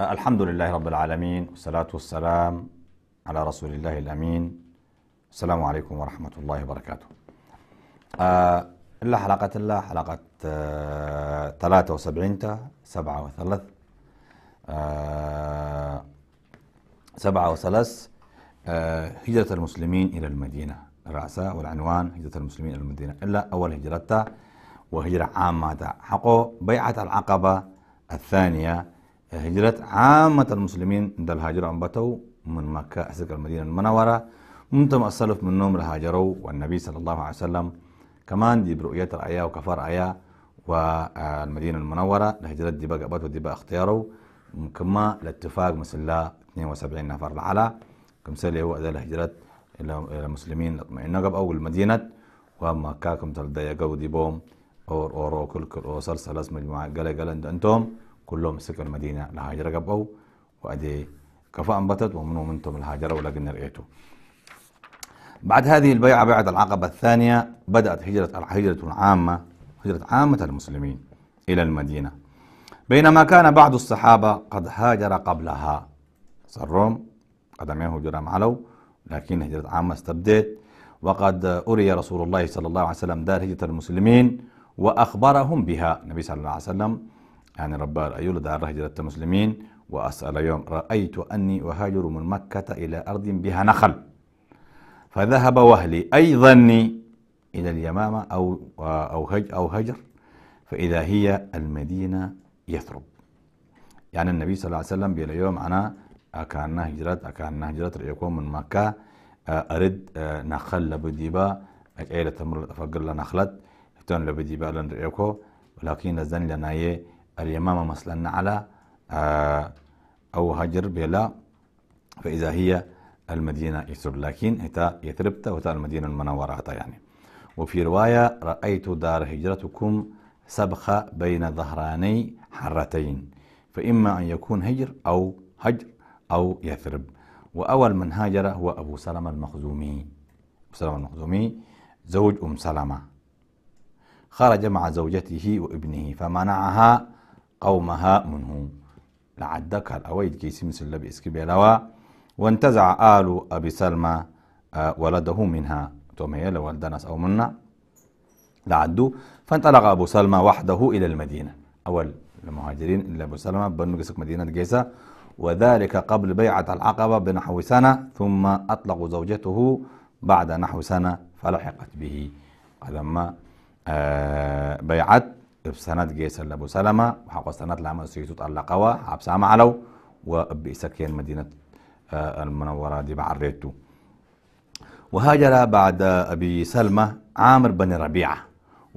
الحمد لله رب العالمين والصلاة والسلام على رسول الله الأمين السلام عليكم ورحمة الله وبركاته آه، إلا حلقة الله حلقة آه، ثلاثة وسبعين سبعة وثلاث آه، سبعة وثلاث هجرة المسلمين إلى المدينة الرأسة والعنوان هجرة المسلمين إلى المدينة إلا أول هجرتها وهجرة عامة حقه بيعة العقبة الثانية هجرة عامة المسلمين دل هاجروا أنبتوا من مكة أسرق المدينة المنورة منتم من منهم هاجروا والنبي صلى الله عليه وسلم كمان دي برؤية الآية وكفار آية والمدينة المنورة لهجرة دي بقى أبت ودي بقى اختياروا كما الاتفاق مثل لا 72 نفر العلا كم سالي هو ذا هجرة إلى المسلمين لطمئن نقب أو المدينة ومكة كم تلدى يقودي بوم أور أورو كل كل أوصل سلس مجموعة قلق قلق أنتم كلهم سكن مدينة الهاجرة قبقوا وأدي كفاء انبتت ومنهم انتم الهاجرة ولكن رأيته بعد هذه البيعة بيعة العقبة الثانية بدأت هجرة الهجرة العامة هجرة عامة المسلمين إلى المدينة بينما كان بعض الصحابة قد هاجر قبلها صروم قدميه جرام علو لكن هجرة عامة استبدت وقد أري رسول الله صلى الله عليه وسلم دار هجرة المسلمين وأخبرهم بها النبي صلى الله عليه وسلم يعني ربار أيولد على هجرة المسلمين وأسأل يوم رأيت أني أهاجر من مكة إلى أرض بها نخل فذهب وهلي أي ظني إلى اليمامة أو أو هج أو هجر فإذا هي المدينة يثرب يعني النبي صلى الله عليه وسلم بيقول يوم أنا أكان هجرت أكان هجرت يكون من مكة أرد آه، نخل لبديبا أكيلة تمر فقر نخلت تون لبديبا لن رأيكو ولكن الزن لنا إيه اليمامة مثلا على آه، أو هجر بلا فإذا هي المدينة يثرب لكن إتا يثربت وتا المدينة المنورة يعني وفي رواية رأيت دار هجرتكم سبخة بين ظهراني حرتين فإما أن يكون هجر أو هجر أو يثرب وأول من هاجر هو أبو سلمة المخزومي أبو سلمة المخزومي زوج أم سلمة خرج مع زوجته وابنه فمنعها قومها منه لعدك الأويد كيسي مثل لبي اسكي بيلوا وانتزع آل أبي سلمى آه، ولده منها تومي لولدنس أو منا لعدو فانطلق أبو سلمى وحده إلى المدينة أول المهاجرين إلى أبو سلمى بنو قسك مدينة جيسة وذلك قبل بيعة العقبة بنحو سنة ثم أطلق زوجته بعد نحو سنة فلحقت به لما آه، بيعت سلمة وحق سند ሰለማ ሓቆ ሰናት ላመ ሰይቱ ጠለቀዋ ሓብሳ وابي وبإسكين مدينة آه، المنورة دي بعريتو وهاجر بعد أبي سلمة عامر بن ربيعة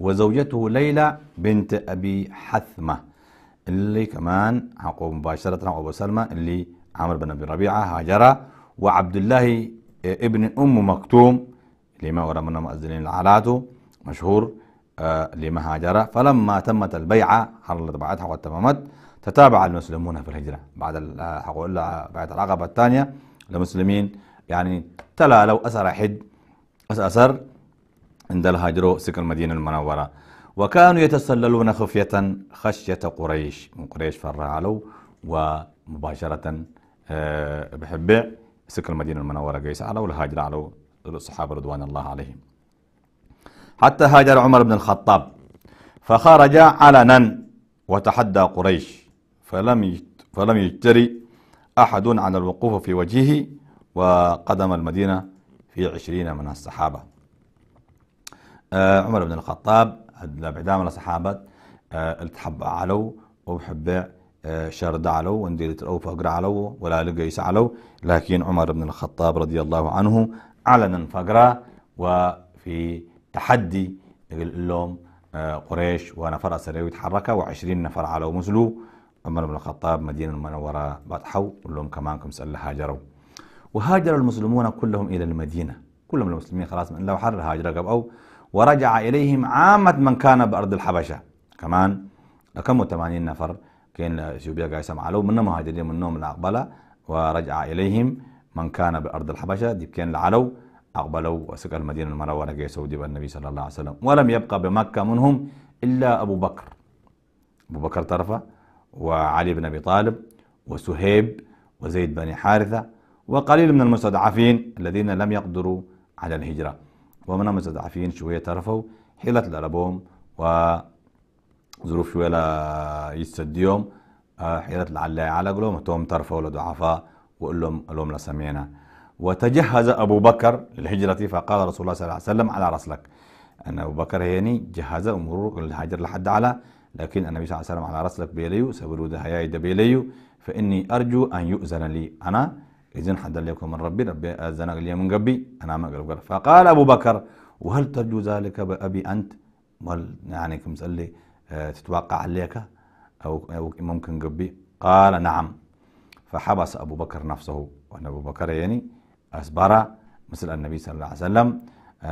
وزوجته ليلى بنت أبي حثمة اللي كمان حقوا مباشرة أبو سلمة اللي عامر بن أبي ربيعة هاجر وعبد الله آه، ابن أم مكتوم اللي ما ورا من مؤذنين العلاته مشهور آه، لمهاجرة فلما تمت البيعة حرر بعدها واتممت تتابع المسلمون في الهجرة بعد آه، حقول بعد العقبة الثانية المسلمين يعني تلا لو أثر حد أثر عند الهاجر سكن المدينة المنورة وكانوا يتسللون خفية خشية قريش من قريش علو ومباشرة آه، بحبع سكن المدينة المنورة قيس على والهاجر على الصحابة رضوان الله عليهم حتى هاجر عمر بن الخطاب فخرج علنا وتحدى قريش فلم فلم يجتري أحد على الوقوف في وجهه وقدم المدينة في عشرين من الصحابة آه، عمر بن الخطاب من الصحابة آه، التحب علو وبحب آه، شرد علو وندير ترو فقر علو ولا لقيس علو لكن عمر بن الخطاب رضي الله عنه علنا فقرا وفي تحدي لهم آه، قريش ونفر أسرية يتحركوا و20 نفر على مسلو عمر بن الخطاب مدينة المنورة فتحوا كلهم كمان كم سأل هاجروا وهاجر المسلمون كلهم إلى المدينة كلهم المسلمين خلاص من لو حر هاجر أو ورجع إليهم عامة من كان بأرض الحبشة كمان كم 80 نفر كان اثيوبيا قاعد يسمع له منهم مهاجرين منهم العقبلة ورجع إليهم من كان بأرض الحبشة دي كان العلو أقبلوا وسكن المدينة المنورة كي سودي النبي صلى الله عليه وسلم ولم يبقى بمكة منهم إلا أبو بكر أبو بكر طرفة وعلي بن أبي طالب وسهيب وزيد بن حارثة وقليل من المستضعفين الذين لم يقدروا على الهجرة ومن المستضعفين شوية ترفوا حيلة العربوم وظروف شوية لا يستديهم آه، حيلة لعل على قلوبهم توم ترفوا لضعفاء وقول لهم لهم لا سمعنا وتجهز أبو بكر للهجرة فقال رسول الله صلى الله عليه وسلم على رسلك أن أبو بكر هيني جهز أمور الهجر لحد على لكن النبي صلى الله عليه وسلم على رسلك بيليو ده هياي بيليو فإني أرجو أن يؤذن لي أنا إذن حد لكم من ربي ربي أذن لي من قبي أنا ما قلب فقال أبو بكر وهل ترجو ذلك بأبي أنت مال يعني كم سألي آه، تتوقع عليك أو ممكن قبي قال نعم فحبس أبو بكر نفسه وأن أبو بكر يعني أسبرا مثل النبي صلى الله عليه وسلم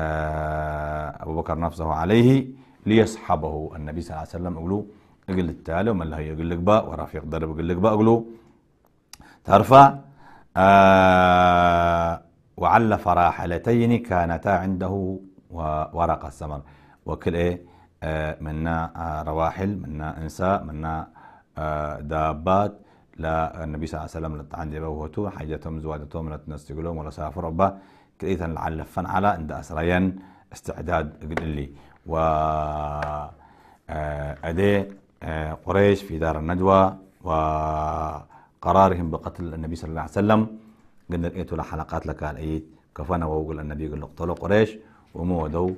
آه، أبو بكر نفسه عليه ليصحبه النبي صلى الله عليه وسلم أقوله أقل التالي ومن هي يقول لك بقى ورفيق درب يقول لك بقى أقوله ترفع آه وعلف راحلتين كانتا عنده ورق السمر وكل إيه آه، منا آه، رواحل منا إنساء منا دابات لا النبي صلى ለነቢ ስ ሰለም حاجتهم زوادتهم ሓጀቶም ዝዋደቶም ነቲ ولا سافر ربا ክልኢተን لعلفا على عند أسرين استعداد قلي و أدي آه، آه، قريش في دار الندوة وقرارهم بقتل النبي صلى الله عليه وسلم قلنا لقيتوا لحلقات لك الأيد كفانا وقل النبي قل اقتلوا قريش ومودوا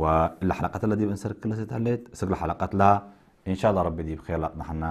والحلقات دي بنسر كل ستهلت سر حلقات لا إن شاء الله ربي دي بخير لأطنحنا